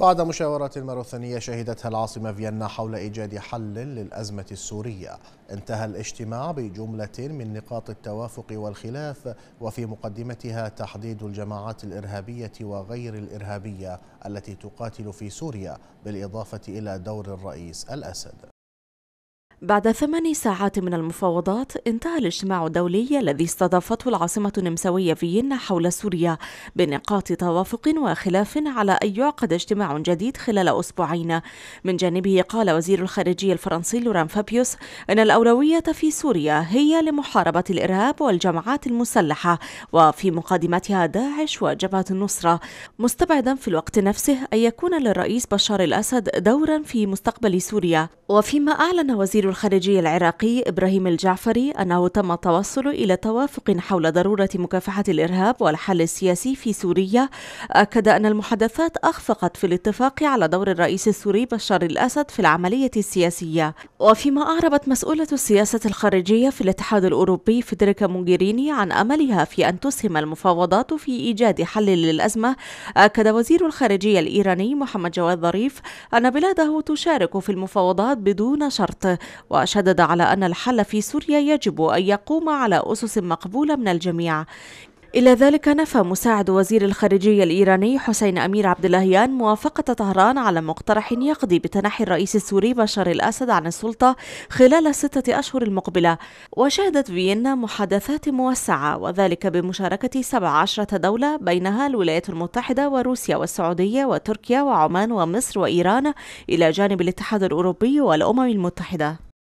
بعد مشاورات ماراثونية شهدتها العاصمة فيينا حول إيجاد حل للأزمة السورية انتهى الاجتماع بجملة من نقاط التوافق والخلاف وفي مقدمتها تحديد الجماعات الإرهابية وغير الإرهابية التي تقاتل في سوريا بالإضافة إلى دور الرئيس الأسد بعد ثمان ساعات من المفاوضات انتهى الاجتماع الدولي الذي استضافته العاصمة النمساوية فيينا حول سوريا بنقاط توافق وخلاف على أن يعقد اجتماع جديد خلال أسبوعين من جانبه قال وزير الخارجية الفرنسي لوران فابيوس أن الأولوية في سوريا هي لمحاربة الإرهاب والجماعات المسلحة وفي مقدمتها داعش وجبهة النصرة مستبعدا في الوقت نفسه أن يكون للرئيس بشار الأسد دورا في مستقبل سوريا وفيما أعلن وزير الخارجية العراقي إبراهيم الجعفري أنه تم التوصل إلى توافق حول ضرورة مكافحة الإرهاب والحل السياسي في سوريا أكد أن المحادثات أخفقت في الاتفاق على دور الرئيس السوري بشار الأسد في العملية السياسية وفيما أعربت مسؤولة السياسة الخارجية في الاتحاد الأوروبي فيدريكا موغيريني عن أملها في أن تسهم المفاوضات في إيجاد حل للأزمة أكد وزير الخارجية الإيراني محمد جواد ظريف أن بلاده تشارك في المفاوضات بدون شرط وشدد على أن الحل في سوريا يجب أن يقوم على أسس مقبولة من الجميع إلى ذلك نفى مساعد وزير الخارجية الإيراني حسين أمير عبد اللهيان موافقة طهران على مقترح يقضي بتنحي الرئيس السوري بشار الأسد عن السلطة خلال الستة أشهر المقبلة وشهدت فيينا محادثات موسعة وذلك بمشاركة 17 دولة بينها الولايات المتحدة وروسيا والسعودية وتركيا وعمان ومصر وإيران إلى جانب الاتحاد الأوروبي والأمم المتحدة